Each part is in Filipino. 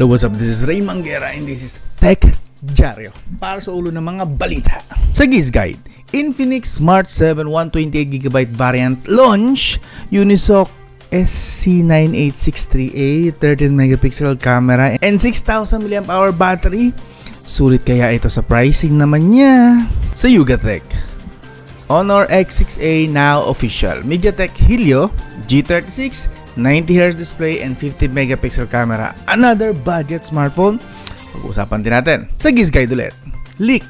Hello, what's up? This is Ray Manguera and this is Tech Diario para sa ulo ng mga balita. Sa Giz Guide, Infinix Smart 7 128GB variant launch, Unisoc sc 9863 a 13MP camera and 6000 mAh battery. Sulit kaya ito sa pricing naman niya? Sa Yugatech, Honor X6A now official. MediaTek Helio G36 90Hz display, and 50 megapixel camera. Another budget smartphone? Pag-usapan din natin. Sa Gizguide ulit. Leak!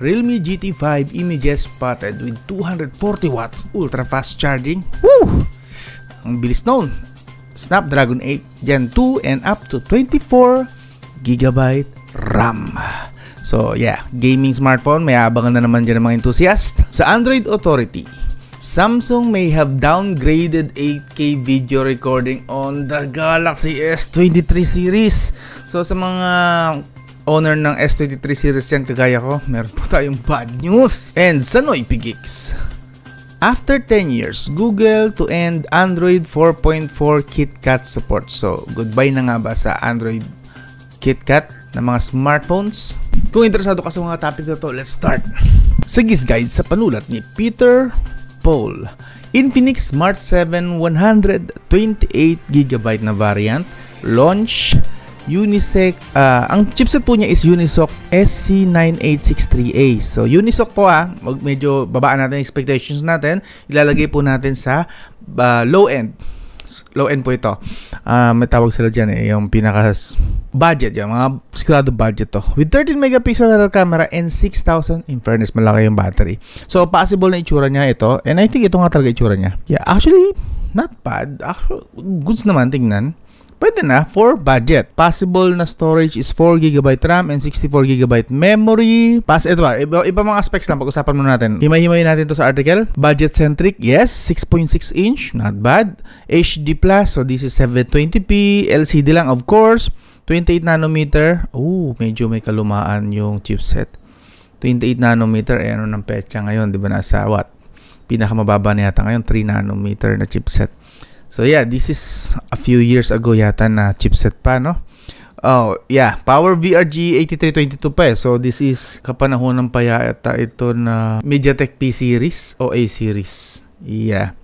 Realme GT5 images spotted with 240 watts ultra fast charging. Woo! Ang bilis noon. Snapdragon 8 Gen 2 and up to 24 GB RAM. So yeah, gaming smartphone, may abangan na naman dyan ng mga enthusiast. Sa Android Authority, Samsung may have downgraded 8K video recording on the Galaxy S23 series. So sa mga owner ng S23 series yan kagaya ko, meron po tayong bad news. And sa Noipi Geeks. After 10 years, Google to end Android 4.4 KitKat support. So, goodbye na nga ba sa Android KitKat ng mga smartphones? Kung interesado ka sa mga topic na to, let's start! Sa Guys Guide sa panulat ni Peter Paul. Infinix Smart 7 128GB na variant, launch Unisoc. uh, ah, ang chipset po niya is Unisoc SC9863A. So Unisoc po ah, medyo babaan natin expectations natin. Ilalagay po natin sa uh, low end low end po ito. Uh, may tawag sila dyan eh, yung pinaka budget yan, mga sigurado budget to. With 13 megapixel rear camera and 6,000, in fairness, malaki yung battery. So, possible na itsura niya ito. And I think ito nga talaga itsura niya. Yeah, actually, not bad. Actually, goods naman tingnan. Pwede na for budget. Possible na storage is 4GB RAM and 64GB memory. Pas ito ba, iba, iba mga aspects lang pag-usapan muna natin. Himay-himay natin to sa article. Budget centric, yes, 6.6 inch, not bad. HD plus, so this is 720p. LCD lang of course. 28 nanometer. Oh, medyo may kalumaan yung chipset. 28 nanometer, eh ano ng petsa ngayon, 'di ba nasa what? Pinakamababa na yata ngayon 3 nanometer na chipset. So yeah, this is a few years ago yata na chipset pa, no? Oh, yeah. Power VRG 8322 pa eh. So this is kapanahon ng yata ito na MediaTek P series o A series. Yeah.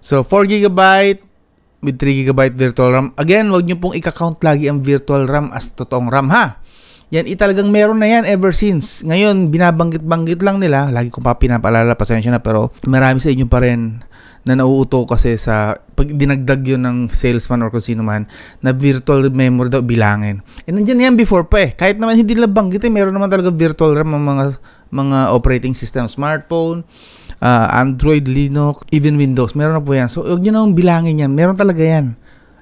So 4GB with 3GB virtual RAM. Again, wag niyo pong ika-count lagi ang virtual RAM as totoong RAM ha. Yan, italagang meron na yan ever since. Ngayon, binabanggit-banggit lang nila. Lagi ko pa pinapaalala, pasensya na, pero marami sa inyo pa rin na nauuto kasi sa pag dinagdag yun ng salesman or kung sino man na virtual memory daw bilangin. Eh nandiyan yan before pa eh. Kahit naman hindi nila banggit eh, meron naman talaga virtual RAM ang mga mga operating system, smartphone, uh, Android, Linux, even Windows. Meron na po yan. So, huwag nyo nang bilangin yan. Meron talaga yan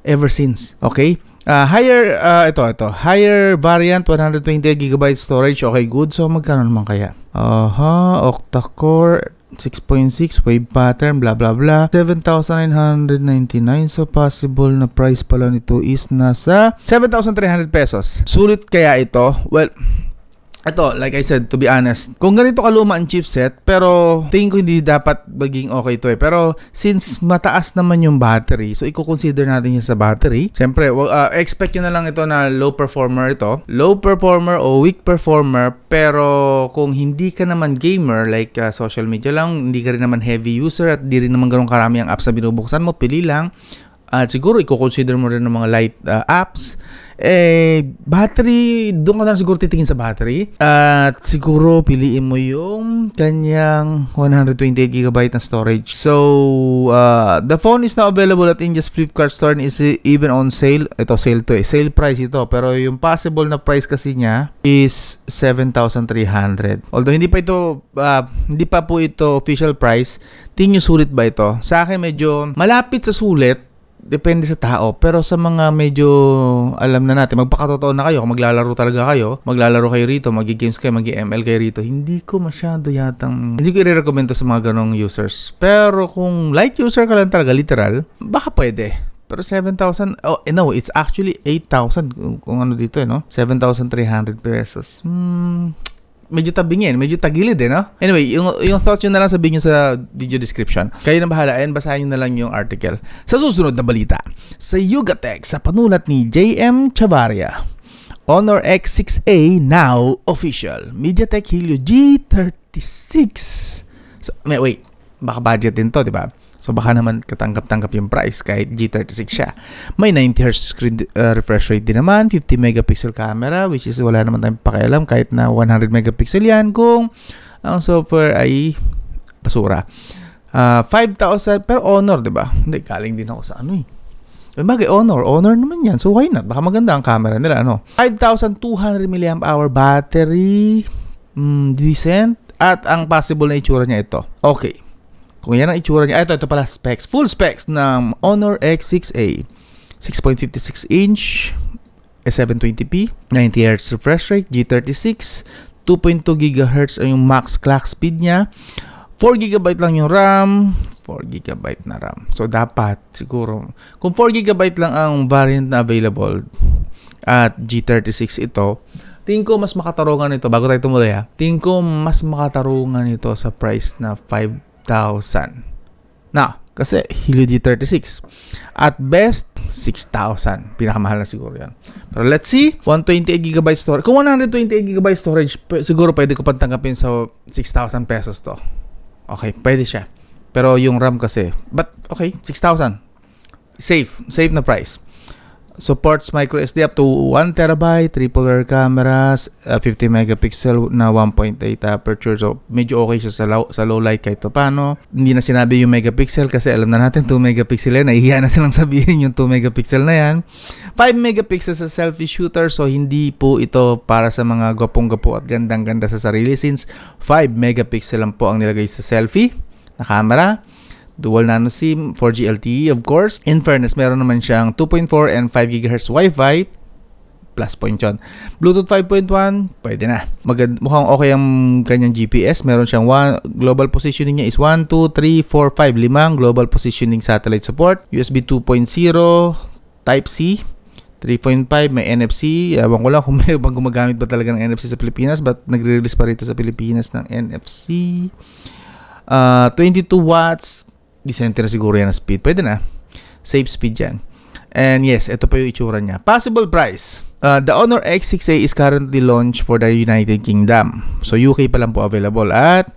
ever since. Okay? Uh, higher, uh, ito, ito. Higher variant, 128GB storage. Okay, good. So, magkano naman kaya? Aha, uh-huh, octa-core, 6.6 wave pattern, blah blah blah. 7,999. So possible na price pala nito is nasa 7,300 pesos. Sulit kaya ito? Well, ito, like I said, to be honest, kung ganito kaluma ang chipset, pero tingin ko hindi dapat maging okay to eh. Pero since mataas naman yung battery, so i-consider natin yung sa battery. Siyempre, uh, expect nyo na lang ito na low performer ito. Low performer o weak performer, pero kung hindi ka naman gamer, like uh, social media lang, hindi ka rin naman heavy user at di rin naman ganun karami ang apps na binubuksan mo, pili lang at siguro i-consider mo rin ng mga light uh, apps eh battery doon ka na siguro titingin sa battery at siguro piliin mo yung kanyang 128GB na storage so uh, the phone is now available at India's Flipkart store and is even on sale ito sale to eh sale price ito pero yung possible na price kasi niya is 7,300 although hindi pa ito uh, hindi pa po ito official price tingin sulit ba ito sa akin medyo malapit sa sulit depende sa tao. Pero sa mga medyo alam na natin, magpakatotoo na kayo, kung maglalaro talaga kayo, maglalaro kayo rito, magi-games kayo, magi-ML kayo rito, hindi ko masyado yatang, hindi ko i-recommend sa mga ganong users. Pero kung light user ka lang talaga, literal, baka pwede. Pero 7,000, oh, eh, no, it's actually 8,000 kung, kung ano dito eh, no? 7,300 pesos. Hmm, medyo tabingin, medyo tagilid eh, no? Anyway, yung, yung thoughts nyo na lang sabihin nyo sa video description. Kayo na bahala, ayun, basahin nyo na lang yung article. Sa susunod na balita, sa Yugatech, sa panulat ni JM Chavaria, Honor X6A now official. MediaTek Helio G36. So, wait, baka budget din to, di ba? So baka naman katanggap-tanggap yung price kahit G36 siya. May 90Hz screen uh, refresh rate din naman, 50 megapixel camera which is wala naman tayong pakialam kahit na 100 megapixel yan kung ang software ay basura. Uh, 5,000 pero Honor, 'di ba? Hindi kaling din ako sa ano eh. Bagay, Honor. Honor naman yan. So, why not? Baka maganda ang camera nila, ano? 5,200 mAh battery. Mm, decent. At ang possible na itsura niya ito. Okay. Kung yan ang itsura niya, ito, ito pala specs. Full specs ng Honor X6A. 6.56 inch, 720p, eh, 90Hz refresh rate, G36, 2.2 GHz ang yung max clock speed niya. 4 GB lang yung RAM, 4 GB na RAM. So dapat siguro kung 4 GB lang ang variant na available at G36 ito, tingin ko mas makatarungan ito. bago tayo tumuloy ha. Tingin ko mas makatarungan ito sa price na 5 5,000. Na, kasi Helio HeliD 36. At best, 6,000. Pinakamahal na siguro yan. Pero let's see, 128GB storage. Kung 128GB storage, siguro pwede ko pagtanggapin sa 6,000 pesos to. Okay, pwede siya. Pero yung RAM kasi, but okay, 6,000. Safe, safe na price supports micro SD up to 1 terabyte, triple rear cameras, uh, 50 megapixel na 1.8 aperture. So medyo okay siya sa low, sa low light kahit paano. Hindi na sinabi yung megapixel kasi alam na natin 2 megapixel yan. Nahihiya na silang sabihin yung 2 megapixel na yan. 5 megapixel sa selfie shooter so hindi po ito para sa mga gwapong-gwapo at gandang-ganda sa sarili since 5 megapixel lang po ang nilagay sa selfie na camera dual nano SIM, 4G LTE of course. In fairness, meron naman siyang 2.4 and 5 GHz Wi-Fi plus point yun. Bluetooth 5.1, pwede na. Magand mukhang okay ang kanyang GPS. Meron siyang one, global positioning niya is 1, 2, 3, 4, 5, limang global positioning satellite support. USB 2.0, Type-C, 3.5, may NFC. Ewan ko lang kung may ibang gumagamit ba talaga ng NFC sa Pilipinas but nagre-release pa rito sa Pilipinas ng NFC. Uh, 22 watts decente na siguro yan na speed. Pwede na. Safe speed yan. And yes, ito pa yung itsura niya. Possible price. Uh, the Honor X6A is currently launched for the United Kingdom. So UK pa lang po available at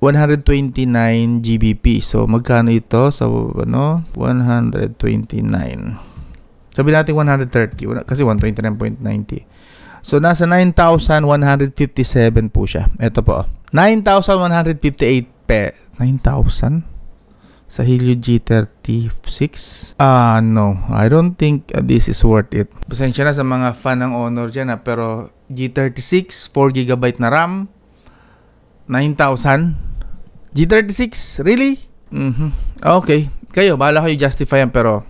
129 GBP. So magkano ito so, ano? 129. Sabi natin 130 kasi 129.90. So nasa 9,157 po siya. Ito po. 9,158 pe 9,000 sa Helio G36. Ah, uh, no. I don't think uh, this is worth it. Pasensya na sa mga fan ng Honor dyan ha, ah, pero G36, 4GB na RAM, 9,000. G36? Really? Mm-hmm. Okay. Kayo, bahala kayo justify yan pero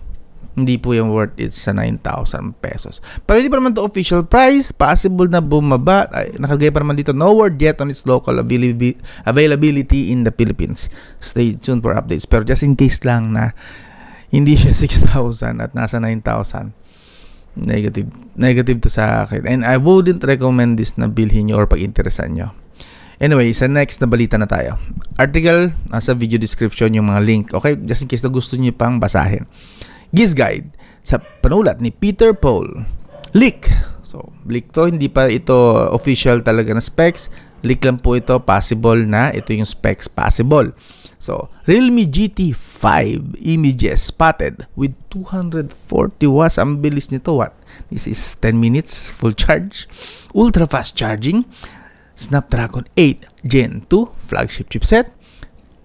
hindi po yung worth it sa 9,000 pesos. Pero hindi pa naman to official price. Possible na bumaba. Ay, nakalagay pa naman dito, no word yet on its local availability in the Philippines. Stay tuned for updates. Pero just in case lang na hindi siya 6,000 at nasa 9,000. Negative. Negative to sa akin. And I wouldn't recommend this na bilhin nyo or pag-interesan nyo. Anyway, sa next na balita na tayo. Article, nasa video description yung mga link. Okay, just in case na gusto niyo pang basahin. Gizguide sa panulat ni Peter Paul. Leak. So, leak to. Hindi pa ito official talaga na specs. Leak lang po ito. Possible na. Ito yung specs. Possible. So, Realme GT5 images spotted with 240 watts. Ang bilis nito, what? This is 10 minutes full charge. Ultra fast charging. Snapdragon 8 Gen 2 flagship chipset.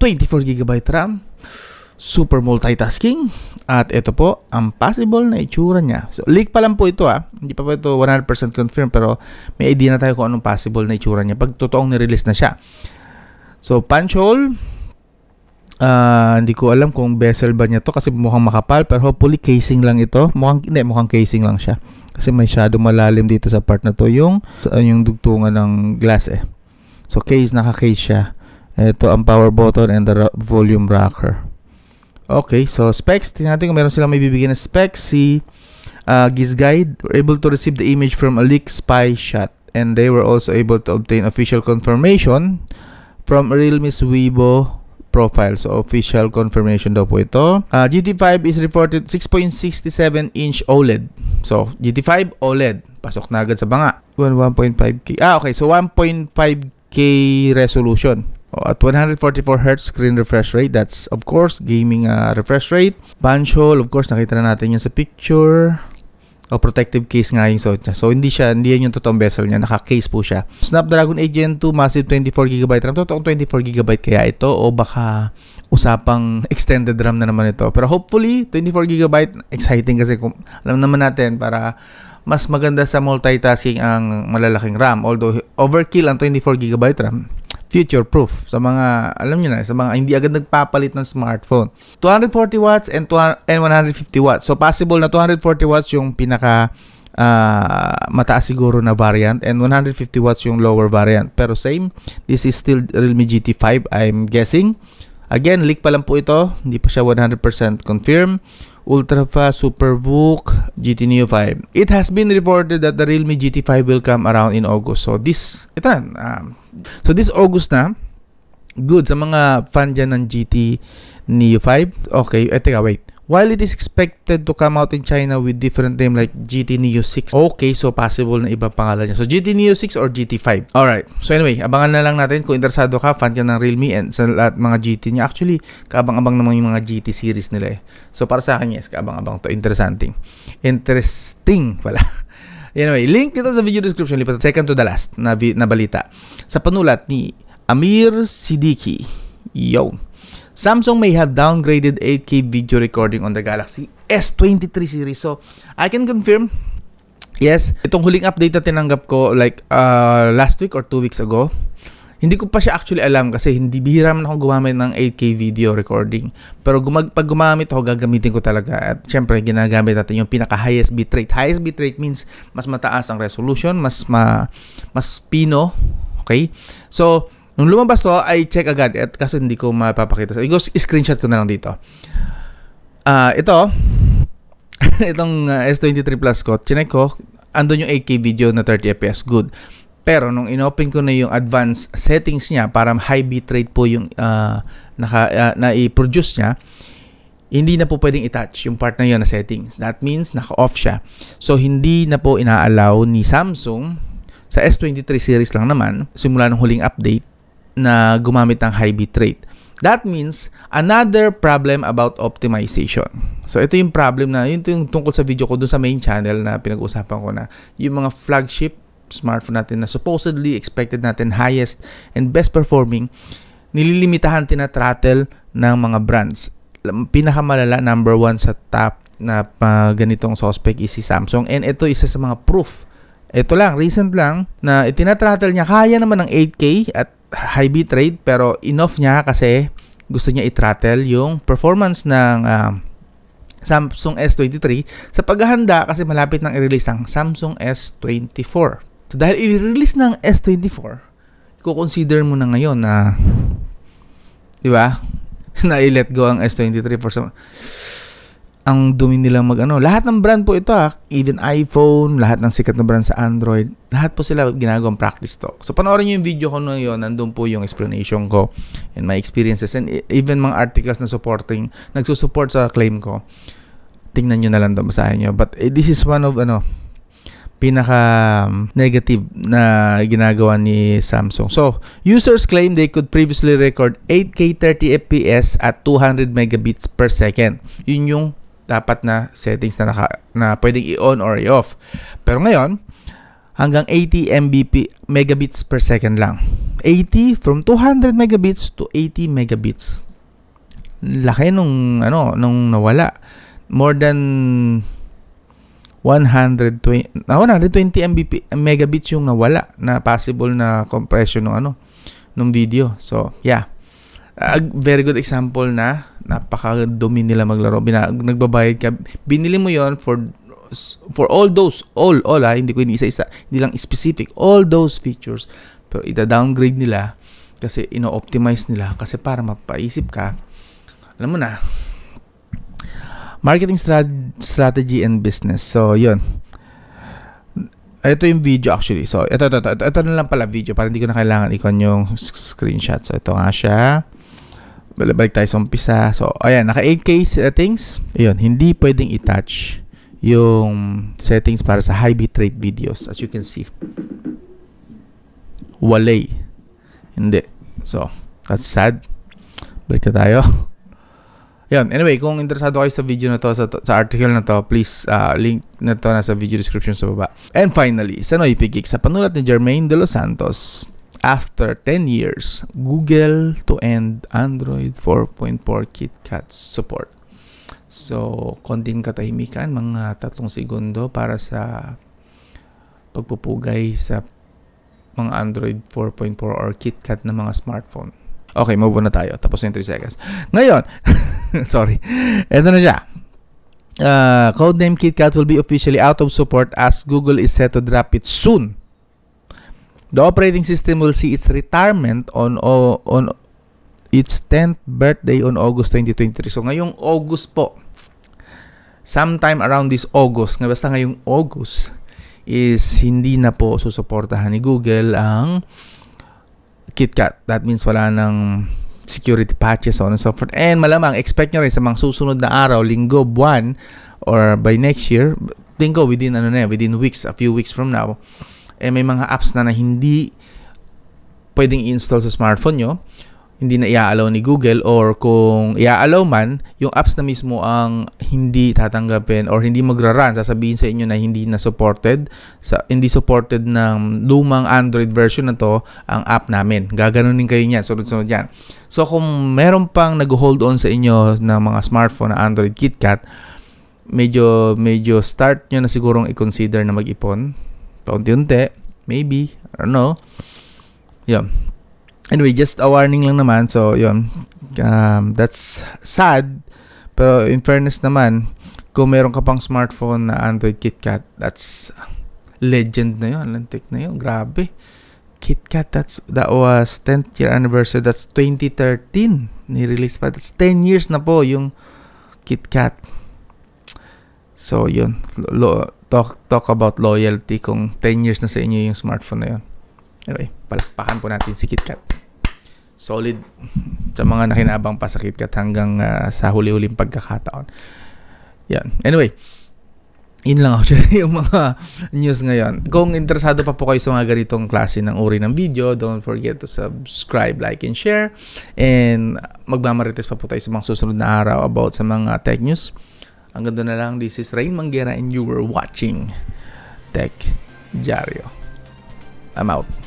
24GB RAM super multitasking at ito po ang possible na itsura niya. So leak pa lang po ito ha. Ah. Hindi pa po ito 100% confirm pero may idea na tayo kung anong possible na itsura niya pag totoong ni-release na siya. So punch hole Uh, hindi ko alam kung bezel ba niya to kasi mukhang makapal pero hopefully casing lang ito. Mukhang hindi mukhang casing lang siya. Kasi may shadow malalim dito sa part na to yung yung dugtungan ng glass eh. So case naka-case siya. Ito ang power button and the volume rocker. Okay, so specs, tingnan natin kung meron silang mabibigyan bibigyan na specs. Si uh, Gizguide were able to receive the image from a leaked spy shot and they were also able to obtain official confirmation from Realme's Weibo profile. So, official confirmation daw po ito. Uh, GT5 is reported 6.67 inch OLED. So, GT5 OLED. Pasok na agad sa banga. 1.5K. Ah, okay. So, 1.5K resolution. Oh, at 144Hz screen refresh rate, that's of course gaming uh, refresh rate. Punch hole, of course nakita na natin yan sa picture. O oh, protective case nga yung suot niya. So hindi siya, hindi yan yung totoong bezel niya, naka-case po siya. Snapdragon 8 Gen 2, massive 24GB RAM. Totoong 24GB kaya ito o baka usapang extended RAM na naman ito. Pero hopefully, 24GB, exciting kasi kung, alam naman natin para mas maganda sa multitasking ang malalaking RAM. Although overkill ang 24GB RAM future proof sa mga alam niyo na sa mga hindi agad nagpapalit ng smartphone. 240 watts and 200, and 150 watts. So possible na 240 watts yung pinaka uh, mataas siguro na variant and 150 watts yung lower variant. Pero same, this is still Realme GT5 I'm guessing. Again, leak pa lang po ito. Hindi pa siya 100% confirm. Ultrafast Superbook GT Neo 5. It has been reported that the Realme GT5 will come around in August. So this, ito na, um, So this August na, good sa mga fan dyan ng GT Neo 5. Okay, eh teka, wait. While it is expected to come out in China with different name like GT Neo 6. Okay, so possible na ibang pangalan niya. So GT Neo 6 or GT 5. Alright. So anyway, abangan na lang natin kung interesado ka, fan ka ng Realme and sa lahat mga GT niya. Actually, kaabang-abang naman yung mga GT series nila eh. So para sa akin, yes, kaabang-abang to. Interesting. Interesting pala. Anyway, link dito sa video description, lipat second to the last na, vi- na balita. Sa panulat ni Amir Siddiqui. Yo! Samsung may have downgraded 8K video recording on the Galaxy S23 series. So, I can confirm Yes, itong huling update na tinanggap ko like uh, last week or two weeks ago hindi ko pa siya actually alam kasi hindi bihira man ako gumamit ng 8K video recording. Pero gumag, pag gumamit ako, gagamitin ko talaga. At syempre, ginagamit natin yung pinaka-highest bitrate. Highest bitrate means mas mataas ang resolution, mas ma, mas pino. Okay? So, nung lumabas to, I check agad at kasi hindi ko mapapakita. So, screenshot ko na lang dito. Uh, ito, itong uh, ah, S23 Plus ko, chinek ko, andun yung 8K video na 30fps, good. Pero nung inopen ko na yung advanced settings niya para high bitrate po yung uh, naka, uh, ah, na-produce niya, hindi na po pwedeng i-touch yung part na yun na settings. That means naka-off siya. So hindi na po inaalaw ni Samsung sa S23 series lang naman simula ng huling update na gumamit ng high bitrate. That means another problem about optimization. So ito yung problem na yun yung tungkol sa video ko dun sa main channel na pinag-usapan ko na yung mga flagship smartphone natin na supposedly expected natin highest and best performing, nililimitahan tinatrattle ng mga brands. Pinakamalala number one sa top na uh, ganitong suspect is si Samsung and ito isa sa mga proof. Ito lang, recent lang na itinatrattle niya kaya naman ng 8K at high bitrate pero enough niya kasi gusto niya itrattle yung performance ng uh, Samsung S23 sa paghahanda kasi malapit nang i-release ang Samsung S24. So dahil i-release na S24, i-consider mo na ngayon na 'di ba? na i-let go ang S23 for some ang dumi nilang ano. Lahat ng brand po ito ha. Ah. Even iPhone, lahat ng sikat na brand sa Android. Lahat po sila ginagawang practice to. So, panoorin nyo yung video ko na yun. Nandun po yung explanation ko and my experiences and e, even mga articles na supporting, nagsusupport sa claim ko. Tingnan nyo na lang doon, basahin nyo. But eh, this is one of, ano, pinaka-negative um, na ginagawa ni Samsung. So, users claim they could previously record 8K 30fps at 200 megabits per second. Yun yung dapat na settings na, naka, na pwedeng i-on or i-off. Pero ngayon, hanggang 80 Mbp megabits per second lang. 80 from 200 megabits to 80 megabits. Laki nung ano nung nawala. More than 120 na 120 Mbp megabits yung nawala na possible na compression ng ano ng video. So, yeah. A very good example na napaka napakadumi nila maglaro. Bina, nagbabayad ka. Binili mo yon for for all those all all ha, ah, hindi ko ini isa-isa, hindi lang specific all those features pero ida-downgrade nila kasi ino-optimize nila kasi para mapaisip ka alam mo na Marketing strat- strategy and business. So, yun. Ito yung video actually. So, ito, ito, ito, ito, na lang pala video para hindi ko na kailangan ikon yung screenshot. So, ito nga siya. Balik tayo sa umpisa. So, ayan, naka 8K settings. Ayun, hindi pwedeng i-touch yung settings para sa high bitrate videos. As you can see. Walay. Hindi. So, that's sad. Balik na tayo. Yun, anyway, kung interesado kayo sa video na to, sa, sa article na to, please uh, link na to nasa video description sa baba. And finally, sa Noy Pigig, sa panulat ni Jermaine De Los Santos, after 10 years, Google to end Android 4.4 KitKat support. So, konting katahimikan, mga tatlong segundo para sa pagpupugay sa mga Android 4.4 or KitKat na mga smartphone. Okay, move on na tayo. Tapos na yung 3 seconds. Ngayon, sorry. Ito na siya. Uh, codename KitKat will be officially out of support as Google is set to drop it soon. The operating system will see its retirement on on its 10th birthday on August 2023. So ngayong August po, sometime around this August, nga basta ngayong August, is hindi na po susuportahan ni Google ang KitKat. That means wala nang security patches, so on and so forth. And malamang, expect nyo rin sa mga susunod na araw, linggo, buwan, or by next year, linggo, within, ano na, within weeks, a few weeks from now, eh, may mga apps na na hindi pwedeng install sa smartphone nyo hindi na i ni Google or kung i man, yung apps na mismo ang hindi tatanggapin or hindi magra-run. Sasabihin sa inyo na hindi na supported, sa, hindi supported ng lumang Android version na to ang app namin. Gaganunin kayo niyan, sunod-sunod yan. So kung meron pang nag-hold on sa inyo ng mga smartphone na Android KitKat, medyo medyo start nyo na sigurong i-consider na mag-ipon. Paunti-unti, maybe, I don't know. Yeah anyway, just a warning lang naman. So, yun. Um, that's sad. Pero in fairness naman, kung meron ka pang smartphone na Android KitKat, that's legend na yun. Lantik na yun. Grabe. KitKat, that's, that was 10th year anniversary. That's 2013. Ni-release pa. That's 10 years na po yung KitKat. So, yun. Lo- talk, talk about loyalty kung 10 years na sa inyo yung smartphone na yun. Anyway, palakpakan po natin si KitKat. Solid sa mga nakinabang pa sa KitKat hanggang uh, sa huli-huling pagkakataon. Yan. Anyway, yun lang actually yung mga news ngayon. Kung interesado pa po kayo sa mga ganitong klase ng uri ng video, don't forget to subscribe, like, and share. And magmamarites pa po tayo sa mga susunod na araw about sa mga tech news. Ang ganda na lang, this is Rain Manggera and you were watching Tech Diario. I'm out.